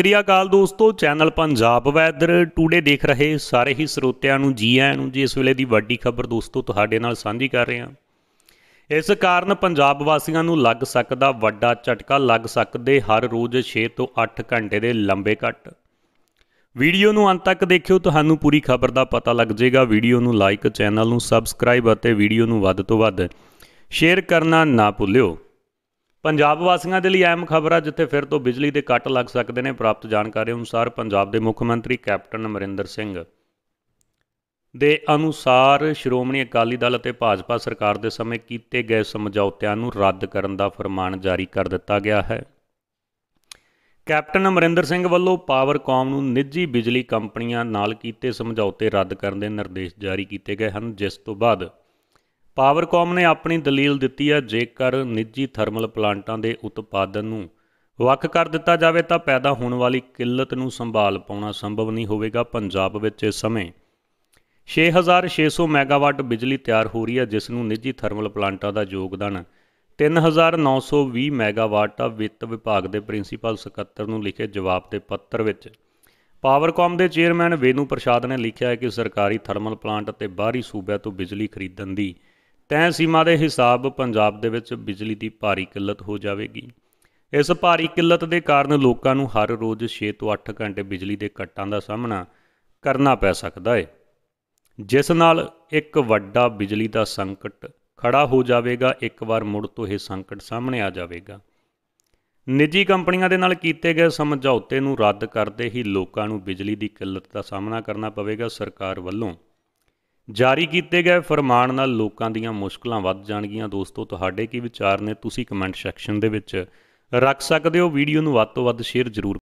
ਸ੍ਰੀ ਅਕਾਲ ਦੋਸਤੋ channel Punjab weather today ਦੇਖ ਰਹੇ ਸਾਰੇ ਹੀ ਸਰੋਤਿਆਂ ਨੂੰ ਜੀ ਆਇਆਂ ਨੂੰ ਜੀ ਇਸ ਵੇਲੇ ਦੀ ਵੱਡੀ ਖਬਰ ਦੋਸਤੋ ਤੁਹਾਡੇ ਨਾਲ ਸਾਂਝੀ ਕਰ ਰਹੇ ਹਾਂ ਇਸ ਕਾਰਨ ਪੰਜਾਬ ਵਾਸੀਆਂ ਨੂੰ ਲੱਗ ਸਕਦਾ ਵੱਡਾ ਝਟਕਾ ਲੱਗ ਸਕਦੇ ਹਰ ਰੋਜ਼ 6 ਤੋਂ 8 ਘੰਟੇ ਦੇ ਲੰਬੇ ਕੱਟ ਵੀਡੀਓ ਨੂੰ ਅੰਤ ਤੱਕ ਦੇਖਿਓ ਤੁਹਾਨੂੰ ਪੂਰੀ ਖਬਰ ਦਾ ਪਤਾ ਲੱਗ ਜਾਏਗਾ ਵੀਡੀਓ ਨੂੰ ਲਾਈਕ ਚੈਨਲ ਨੂੰ ਸਬਸਕ੍ਰਾਈਬ ਅਤੇ ਵੀਡੀਓ ਨੂੰ ਵੱਧ ਤੋਂ ਵੱਧ ਸ਼ੇਅਰ ਕਰਨਾ ਨਾ ਭੁੱਲਿਓ ਪੰਜਾਬ ਵਾਸੀਆਂ ਦੇ ਲਈ ਐਮ ਖਬਰ ਆ ਜਿੱਥੇ ਫਿਰ ਤੋਂ ਬਿਜਲੀ ਦੇ ਕੱਟ ਲੱਗ ਸਕਦੇ ਨੇ ਪ੍ਰਾਪਤ ਜਾਣਕਾਰੀ ਅਨੁਸਾਰ ਪੰਜਾਬ ਦੇ ਮੁੱਖ ਮੰਤਰੀ ਕੈਪਟਨ ਅਮਰਿੰਦਰ ਸਿੰਘ ਦੇ ਅਨੁਸਾਰ ਸ਼੍ਰੋਮਣੀ ਅਕਾਲੀ ਦਲ ਅਤੇ ਭਾਜਪਾ ਸਰਕਾਰ ਦੇ ਸਮੇਂ ਕੀਤੇ ਗਏ ਸਮਝੌਤਿਆਂ ਨੂੰ ਰੱਦ ਕਰਨ ਦਾ ਫਰਮਾਨ ਜਾਰੀ ਕਰ ਦਿੱਤਾ ਗਿਆ ਹੈ ਕੈਪਟਨ ਅਮਰਿੰਦਰ ਸਿੰਘ ਵੱਲੋਂ ਪਾਵਰਕਾਮ ਨੂੰ ਨਿੱਜੀ ਬਿਜਲੀ ਕੰਪਨੀਆਂ ਨਾਲ ਕੀਤੇ ਸਮਝੌਤੇ ਰੱਦ ਕਰਨ ਦੇ ਨਿਰਦੇਸ਼ ਜਾਰੀ ਕੀਤੇ ਗਏ ਹਨ ਜਿਸ ਤੋਂ ਬਾਅਦ ਪਾਵਰਕਾਮ ਨੇ ਆਪਣੀ ਦਲੀਲ ਦਿੱਤੀ ਹੈ ਜੇਕਰ ਨਿੱਜੀ ਥਰਮਲ ਪਲਾਂਟਾਂ ਦੇ ਉਤਪਾਦਨ ਨੂੰ ਵੱਖ ਕਰ ਦਿੱਤਾ ਜਾਵੇ ਤਾਂ ਪੈਦਾ ਹੋਣ ਵਾਲੀ ਕਿੱਲਤ ਨੂੰ ਸੰਭਾਲ ਪਾਉਣਾ ਸੰਭਵ ਨਹੀਂ ਹੋਵੇਗਾ ਪੰਜਾਬ ਵਿੱਚ ਇਸ ਸਮੇਂ 6600 ਮੈਗਾਵਾਟ ਬਿਜਲੀ ਤਿਆਰ ਹੋ ਰਹੀ ਹੈ ਜਿਸ ਨੂੰ ਨਿੱਜੀ ਥਰਮਲ ਪਲਾਂਟਾਂ ਦਾ ਯੋਗਦਾਨ 3920 ਮੈਗਾਵਾਟ ਆ ਵਿੱਤ ਵਿਭਾਗ ਦੇ ਪ੍ਰਿੰਸੀਪਲ ਸਕੱਤਰ ਨੂੰ ਲਿਖੇ ਜਵਾਬ ਦੇ ਪੱਤਰ ਵਿੱਚ ਪਾਵਰਕਾਮ ਦੇ ਚੇਅਰਮੈਨ ਵੇਨੂ ਪ੍ਰਸ਼ਾਦ ਨੇ ਲਿਖਿਆ ਹੈ ਕਿ ਸਰਕਾਰੀ ਥਰਮਲ ਪਲਾਂਟ ਅਤੇ ਬਾਹਰੀ ਸੂਬਿਆਂ ਤੋਂ ਬਿਜਲੀ ਖਰੀਦਣ ਦੀ ਤੈ ਸੀਮਾ ਦੇ ਹਿਸਾਬ ਪੰਜਾਬ ਦੇ ਵਿੱਚ ਬਿਜਲੀ ਦੀ ਭਾਰੀ ਕਿੱਲਤ ਹੋ ਜਾਵੇਗੀ ਇਸ ਭਾਰੀ ਕਿੱਲਤ ਦੇ ਕਾਰਨ ਲੋਕਾਂ ਨੂੰ ਹਰ ਰੋਜ਼ 6 ਤੋਂ 8 ਘੰਟੇ ਬਿਜਲੀ ਦੇ ਕੱਟਾਂ ਦਾ ਸਾਹਮਣਾ ਕਰਨਾ ਪੈ ਸਕਦਾ ਹੈ ਜਿਸ ਨਾਲ ਇੱਕ ਵੱਡਾ ਬਿਜਲੀ ਦਾ ਸੰਕਟ ਖੜਾ ਹੋ ਜਾਵੇਗਾ ਇੱਕ ਵਾਰ ਮੁੜ ਤੋਂ ਇਹ ਸੰਕਟ ਸਾਹਮਣੇ ਆ ਜਾਵੇਗਾ ਨਿੱਜੀ ਕੰਪਨੀਆਂ ਦੇ ਨਾਲ ਕੀਤੇ ਗਏ ਸਮਝੌਤੇ ਨੂੰ ਰੱਦ ਕਰਦੇ ਹੀ ਲੋਕਾਂ ਨੂੰ ਬਿਜਲੀ ਦੀ ਕਿੱਲਤ ਦਾ ਸਾਹਮਣਾ ਕਰਨਾ ਪਵੇਗਾ ਸਰਕਾਰ ਵੱਲੋਂ ਜਾਰੀ ਕੀਤੇ ਗਏ ਫਰਮਾਨ ਨਾਲ ਲੋਕਾਂ ਦੀਆਂ ਮੁਸ਼ਕਲਾਂ ਵੱਧ ਜਾਣਗੀਆਂ ਦੋਸਤੋ ਤੁਹਾਡੇ ਕੀ ਵਿਚਾਰ ਨੇ ਤੁਸੀਂ ਕਮੈਂਟ ਸੈਕਸ਼ਨ ਦੇ ਵਿੱਚ ਰੱਖ ਸਕਦੇ ਹੋ ਵੀਡੀਓ ਨੂੰ ਵੱਧ ਤੋਂ ਵੱਧ ਸ਼ੇਅਰ ਜ਼ਰੂਰ